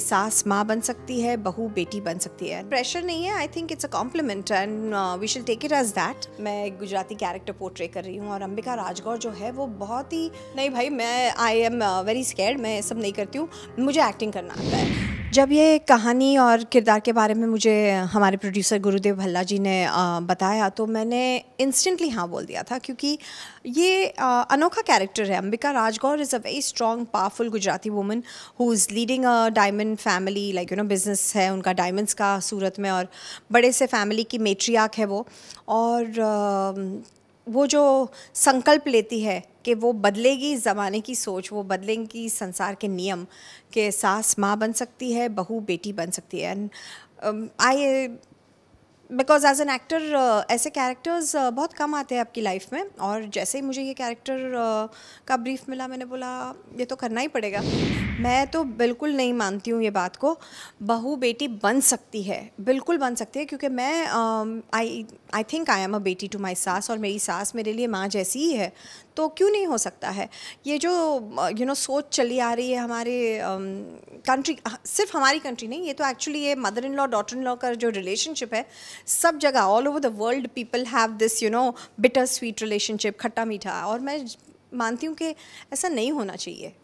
सास माँ बन सकती है बहू बेटी बन सकती है प्रेशर नहीं है I think it's a compliment and we shall take it as that मैं गुजराती कैरेक्टर पोर्ट्रे कर रही हूँ और अंबिका राजगौर जो है वो बहुत ही नहीं भाई मैं आई एम वेरी स्केर्ड मैं सब नहीं करती हूँ मुझे एक्टिंग करना आता है जब ये कहानी और किरदार के बारे में मुझे हमारे प्रोड्यूसर गुरुदेव भल्ला जी ने बताया तो मैंने इंस्टेंटली हाँ बोल दिया था क्योंकि ये अनोखा कैरेक्टर है Ambika Rajgor is a very strong powerful Gujarati woman who is leading a diamond family like you know business है उनका डायमंड्स का सूरत में और बड़े से फैमिली की मेट्रियाक है वो और वो जो संकल्प लेती है कि वो बदलेगी ज़माने की सोच वो बदलेगी संसार के नियम के सास माँ बन सकती है बहू बेटी बन सकती है and I um, because as an actor ऐसे कैरेक्टर्स uh, बहुत कम आते हैं आपकी लाइफ में और जैसे ही मुझे ये कैरेक्टर uh, का ब्रीफ मिला मैंने बोला ये तो करना ही पड़ेगा मैं तो बिल्कुल नहीं मानती हूँ ये बात को बहू बेटी बन सकती है बिल्कुल बन सकती है क्योंकि मैं आई आई थिंक आई एम अ बेटी टू माई सास और मेरी सास मेरे लिए माँ जैसी ही है तो क्यों नहीं हो सकता है ये जो यू नो सोच चली आ रही है हमारे कंट्री um, सिर्फ हमारी कंट्री नहीं ये तो एक्चुअली ये mother in law daughter in law का जो रिलेशनशिप है सब जगह all over the world people have this you know bitter sweet relationship खट्टा मीठा और मैं मानती हूँ कि ऐसा नहीं होना चाहिए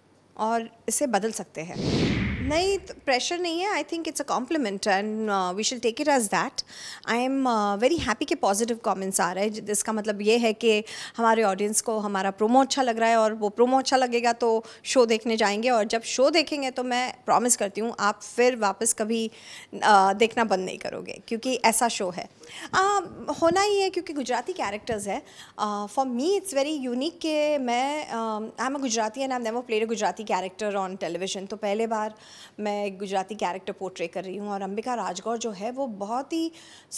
और इसे बदल सकते हैं नहीं प्रेशर तो नहीं है I think it's a compliment and we shall take it as that I am very happy के पॉजिटिव कॉमेंट्स आ रहे हैं जिसका मतलब ये है कि हमारे ऑडियंस को हमारा प्रोमो अच्छा लग रहा है और वो प्रोमो अच्छा लगेगा तो शो देखने जाएंगे और जब शो देखेंगे तो मैं प्रॉमिस करती हूँ आप फिर वापस कभी uh, देखना बंद नहीं करोगे क्योंकि ऐसा शो है uh, होना ही है क्योंकि गुजराती कैरेक्टर्स है for me it's very unique के मैं I am a Gujarati and I am never played a Gujarati character on television तो पहले बार मैं एक गुजराती कैरेक्टर पोर्ट्रे कर रही हूँ और अंबिका राजगौर जो है वो बहुत ही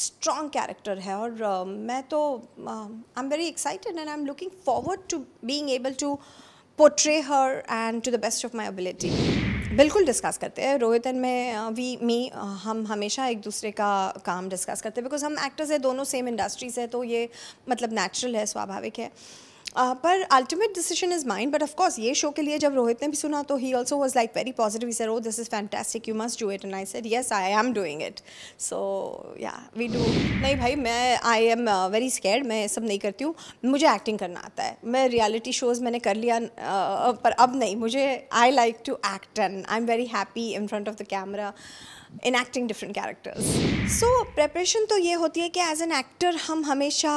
स्ट्रॉन्ग कैरेक्टर है और uh, मैं तो I am very excited and I am looking forward to being able to portray her and to the best of my ability बिल्कुल डिस्कस करते हैं रोहित एंड मैं वी मी हम हमेशा एक दूसरे का काम डिस्कस करते हैं बिकॉज हम एक्टर्स हैं दोनों सेम इंडस्ट्रीज हैं है तो ये मतलब नेचुरल है स्वाभाविक है Uh, पर ultimate decision is mind but of course ये शो के लिए जब रोहित ने भी सुना तो ही also was like very positive sir oh this is fantastic you must do it and I said yes I am doing it so yeah we do नहीं भाई मैं आई एम वेरी स्केर्ड मैं सब नहीं करती हूँ मुझे एक्टिंग करना आता है मैं रियलिटी शोज़ मैंने कर लिया uh, पर अब नहीं मुझे I like to act and I am very happy in front of the camera enacting different characters so preparation तो ये होती है कि एज एन एक्टर हम हमेशा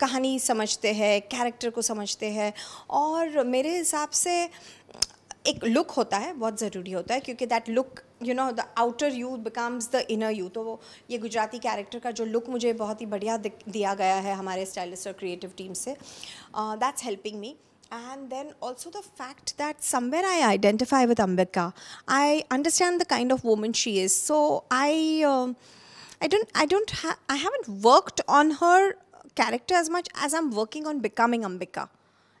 कहानी समझते हैं कैरेक्टर को समझते हैं और मेरे हिसाब से एक लुक होता है बहुत ज़रूरी होता है क्योंकि that look you know the outer you becomes the inner you तो वो ये गुजराती कैरेक्टर का जो लुक मुझे बहुत ही बढ़िया दिया गया है हमारे स्टाइलिस्ट और क्रिएटिव टीम से that's helping me and then also the fact that somewhere I identify with Ambika. I understand the kind of woman she is. So I, um, I don't, I don't, ha- I haven't worked on her character as much as I'm working on becoming Ambika,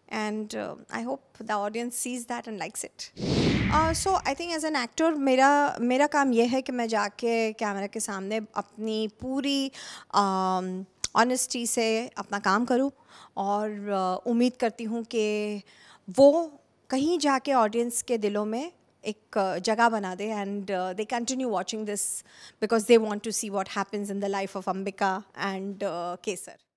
and uh, I hope the audience sees that and likes it. So I think as an actor मेरा मेरा काम यह है कि मैं जाके camera के सामने अपनी पूरी uh, ऑनेस्टी से अपना काम करूं और उम्मीद करती हूं कि वो कहीं जाके ऑडियंस के दिलों में एक जगह बना दे and they continue watching this because they want to see what happens in the life of Ambika and Kesar